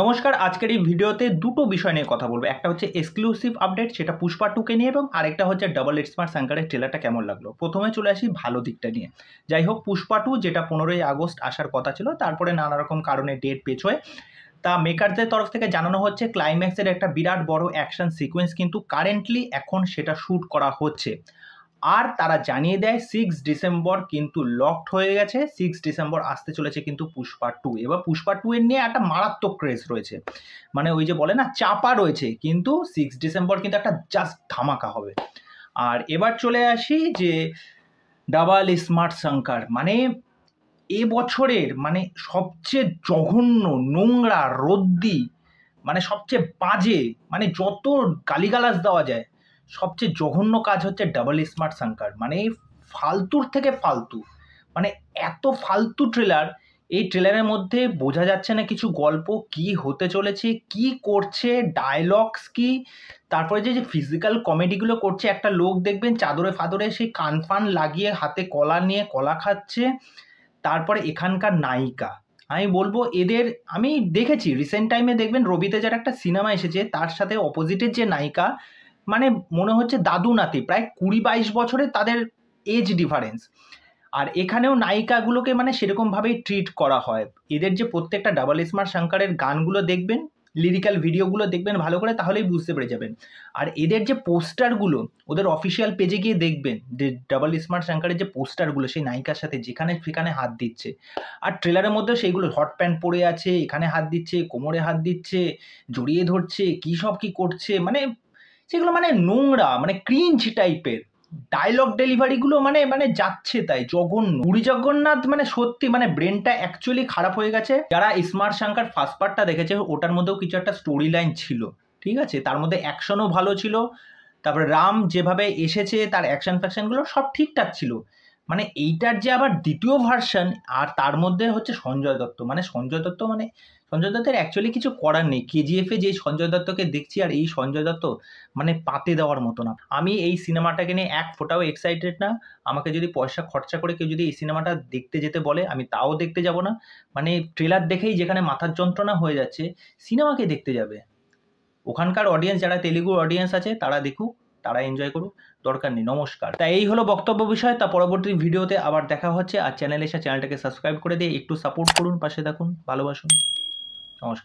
নমস্কার আজকের এই ভিডিওতে দুটো বিষয় নিয়ে কথা বলবো একটা হচ্ছে এক্সক্লুসিভ আপডেট সেটা পুষ্পা টুকে নিয়ে এবং আরেকটা হচ্ছে ডাবল স্মার্ট স্যাঙ্কারের ট্রেলারটা কেমন লাগলো প্রথমে চলে আসি ভালো দিকটা নিয়ে যাই হোক পুষ্পা টু যেটা পনেরোই আগস্ট আসার কথা ছিল তারপরে নানা রকম কারণে ডেট পেছোয় তা মেকারদের তরফ থেকে জানানো হচ্ছে ক্লাইম্যাক্সের একটা বিরাট বড় অ্যাকশন সিকোয়েন্স কিন্তু কারেন্টলি এখন সেটা শ্যুট করা হচ্ছে আর তারা জানিয়ে দেয় সিক্স ডিসেম্বর কিন্তু লকড হয়ে গেছে সিক্স ডিসেম্বর আসতে চলেছে কিন্তু পুষ্পা টু এবার পুষ্পা টু এর নিয়ে একটা মারাত্মক ক্রেজ রয়েছে মানে ওই যে বলে না চাপা রয়েছে কিন্তু সিক্স ডিসেম্বর কিন্তু একটা জাস্ট ধামাকা হবে আর এবার চলে আসি যে ডাবল স্মার্ট শঙ্কার মানে এ বছরের মানে সবচেয়ে জঘন্য নোংরা রদ্দি মানে সবচেয়ে বাজে মানে যত গালিগালাজ দেওয়া যায় সবচেয়ে জঘন্য কাজ হচ্ছে ডাবল স্মার্ট সাংকার মানে ফালতুর থেকে ফালতু মানে এত ফালতু ট্রেলার এই ট্রেলারের মধ্যে বোঝা যাচ্ছে না কিছু গল্প কি হতে চলেছে কি করছে ডায়লগস কি তারপরে যে যে ফিজিক্যাল কমেডিগুলো করছে একটা লোক দেখবেন চাদরে ফাদরে সেই কানফান লাগিয়ে হাতে কলা নিয়ে কলা খাচ্ছে তারপরে এখানকার নায়িকা আমি বলবো এদের আমি দেখেছি রিসেন্ট টাইমে দেখবেন রবিতে যার একটা সিনেমা এসেছে তার সাথে অপোজিটের যে নায়িকা মানে মনে হচ্ছে দাদু নাতি প্রায় কুড়ি বাইশ বছরে তাদের এজ ডিফারেন্স আর এখানেও নায়িকাগুলোকে মানে সেরকমভাবেই ট্রিট করা হয় এদের যে প্রত্যেকটা ডাবল স্মার শঙ্কারের গানগুলো দেখবেন লিরিক্যাল ভিডিওগুলো দেখবেন ভালো করে তাহলেই বুঝতে পেরে যাবেন আর এদের যে পোস্টারগুলো ওদের অফিসিয়াল পেজে গিয়ে দেখবেন যে ডাবল স্মার্ট শঙ্কারের যে পোস্টারগুলো সেই নায়িকার সাথে যেখানে সেখানে হাত দিচ্ছে আর ট্রেলারের মধ্যে সেইগুলো হট প্যান্ট পরে আছে এখানে হাত দিচ্ছে কোমরে হাত দিচ্ছে জড়িয়ে ধরছে কী সব কী করছে মানে সেগুলো মানে নোংরা মানে ক্রিঞ্চ টাইপের ডায়লগ ডেলিভারিগুলো মানে মানে যাচ্ছে তাই জঘন্য পুরী জগন্নাথ মানে সত্যি মানে ব্রেনটা অ্যাকচুয়ালি খারাপ হয়ে গেছে যারা স্মার্ট শাঙ্কার ফার্স্ট পার্টটা দেখেছে ওটার মধ্যেও কিছু একটা স্টোরি লাইন ছিল ঠিক আছে তার মধ্যে অ্যাকশনও ভালো ছিল তারপরে রাম যেভাবে এসেছে তার অ্যাকশন ফ্যাকশনগুলো সব ঠিকঠাক ছিল মানে এইটার যে আবার দ্বিতীয় ভার্সান আর তার মধ্যে হচ্ছে সঞ্জয় দত্ত মানে সঞ্জয় দত্ত মানে সঞ্জয় দত্তের অ্যাকচুয়ালি কিছু করার নেই কেজিএফে যে সঞ্জয় দত্তকে দেখছি আর এই সঞ্জয় দত্ত মানে পাতে দেওয়ার মতো না আমি এই সিনেমাটাকে নিয়ে এক ফোটাও এক্সাইটেড না আমাকে যদি পয়সা খরচা করে কেউ যদি এই সিনেমাটা দেখতে যেতে বলে আমি তাও দেখতে যাব না মানে ট্রেলার দেখেই যেখানে মাথার যন্ত্রণা হয়ে যাচ্ছে সিনেমাকে দেখতে যাবে ওখানকার অডিয়েন্স যারা তেলেগু অডিয়েন্স আছে তারা দেখুক তারা এনজয় করুক দরকার নেই নমস্কার তাই এই হলো বক্তব্য বিষয় তা পরবর্তী ভিডিওতে আবার দেখা হচ্ছে আর চ্যানেল এসে চ্যানেলটাকে সাবস্ক্রাইব করে দিয়ে একটু সাপোর্ট করুন পাশে দেখুন ভালোবাসুন নমস্কার